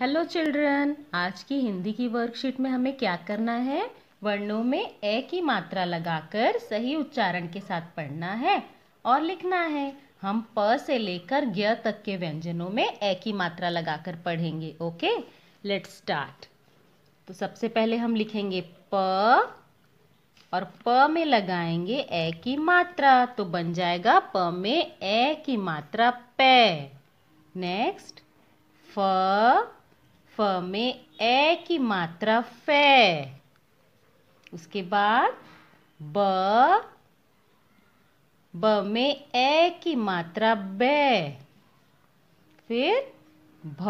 hello children आज की हिंदी की वर्कशीट में हमें क्या करना है वर्णों में ए की मात्रा लगाकर सही उच्चारण के साथ पढ़ना है और लिखना है हम प से लेकर ज्ञ तक के व्यंजनों में ए की मात्रा लगाकर पढ़ेंगे ओके लेट स्टार्ट तो सबसे पहले हम लिखेंगे प और प में लगाएंगे ए की मात्रा तो बन जाएगा प में ए की मात्रा पे नेक्स्ट फ फ में ए की मात्रा फे उसके बाद ब ब में ए की मात्रा बे फिर भ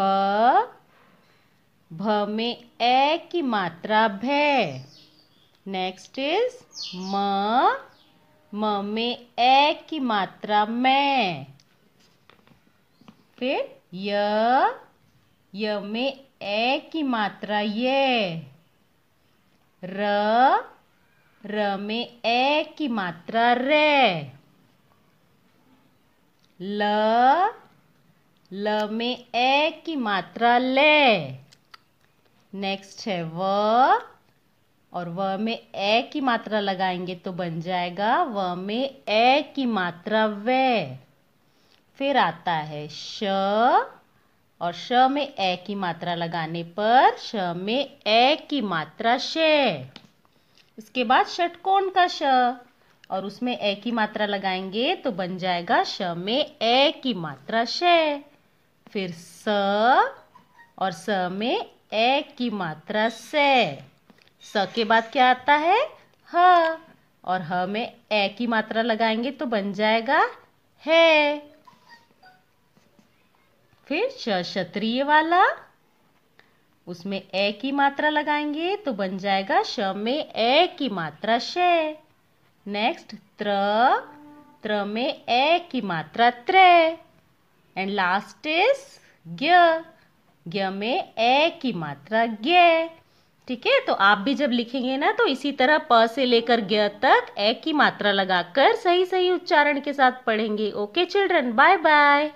भ में ए की मात्रा भे नेक्स्ट इज म म में ए की मात्रा में फिर य य में ए की मात्रा ये र र में ए की मात्रा रे ल ल में ए की मात्रा ले नेक्स्ट है व और व में ए की मात्रा लगाएंगे तो बन जाएगा व में ए की मात्रा वे फिर आता है श और श में ए की मात्रा लगाने पर श में ए की मात्रा शे उसके बाद षटकोण का श और उसमें ए की मात्रा लगाएंगे तो बन जाएगा श में ए की मात्रा श फिर स और स में ए की मात्रा स स के बाद क्या आता है ह और ह में ए की मात्रा लगाएंगे तो बन जाएगा है फिर क्षत्रिय वाला उसमें ए की मात्रा लगाएंगे तो बन जाएगा श में ए की मात्रा श नेक्स्ट त्र त्र में ए की मात्रा त्र एंड लास्ट इज ग्य ग्य में ए की मात्रा ग्य ठीक है तो आप भी जब लिखेंगे ना तो इसी तरह प से लेकर ग्य तक ए की मात्रा लगाकर सही सही उच्चारण के साथ पढ़ेंगे ओके चिल्ड्रन बाय बाय